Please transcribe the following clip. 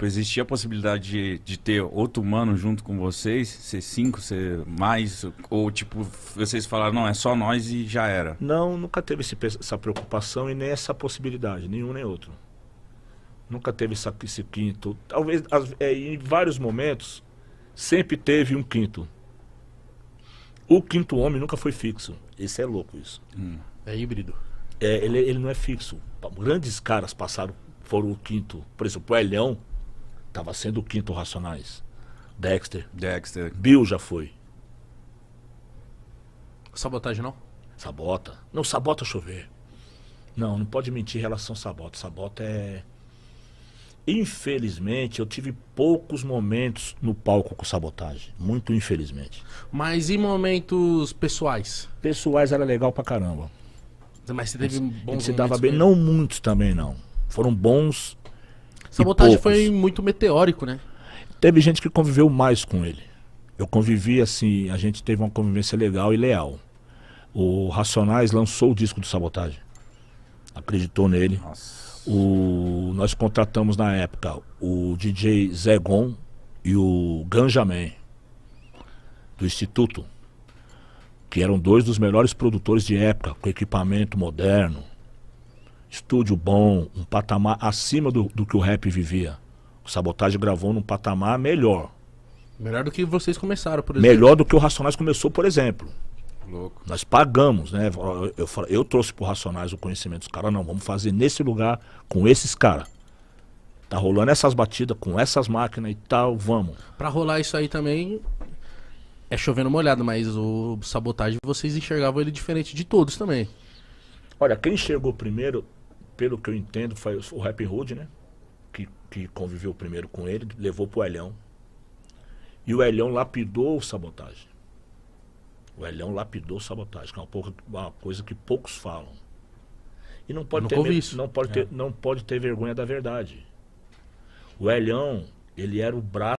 Tipo, existia a possibilidade de, de ter outro humano junto com vocês, ser cinco, ser mais, ou tipo, vocês falaram, não, é só nós e já era? Não, nunca teve esse, essa preocupação e nem essa possibilidade, nenhum nem outro. Nunca teve essa, esse quinto. Talvez é, em vários momentos sempre teve um quinto. O quinto homem nunca foi fixo. Esse é louco isso. Hum. É híbrido. É, ele, ele não é fixo. Grandes caras passaram, foram o quinto. Por exemplo, o Elhão Tava sendo o quinto Racionais. Dexter. Dexter. Bill já foi. Sabotagem não? Sabota. Não, sabota chover. Não, não pode mentir em relação a sabota. Sabota é. Infelizmente, eu tive poucos momentos no palco com sabotagem. Muito infelizmente. Mas e momentos pessoais? Pessoais era legal pra caramba. Mas você teve bons se dava bem. Não muitos também, não. Foram bons Sabotagem foi muito meteórico, né? Teve gente que conviveu mais com ele. Eu convivi assim, a gente teve uma convivência legal e leal. O Racionais lançou o disco do Sabotagem. Acreditou nele. Nossa. O, nós contratamos na época o DJ Zé Gon e o Ganjamin, do Instituto, que eram dois dos melhores produtores de época, com equipamento moderno estúdio bom, um patamar acima do, do que o rap vivia. O Sabotagem gravou num patamar melhor. Melhor do que vocês começaram, por exemplo. Melhor do que o Racionais começou, por exemplo. Louco. Nós pagamos, né? Eu, eu, eu trouxe pro Racionais o conhecimento dos caras, não, vamos fazer nesse lugar com esses caras. Tá rolando essas batidas com essas máquinas e tal, vamos. Pra rolar isso aí também é chovendo molhado, mas o sabotagem vocês enxergavam ele diferente de todos também. Olha, quem enxergou primeiro pelo que eu entendo, foi o Rap Hood, né? Que, que conviveu primeiro com ele, levou pro Elhão. E o Elhão lapidou o sabotagem. O Elhão lapidou o sabotagem, que é uma, pouca, uma coisa que poucos falam. E não pode, ter, não pode, ter, é. não pode ter vergonha da verdade. O Elhão, ele era o braço.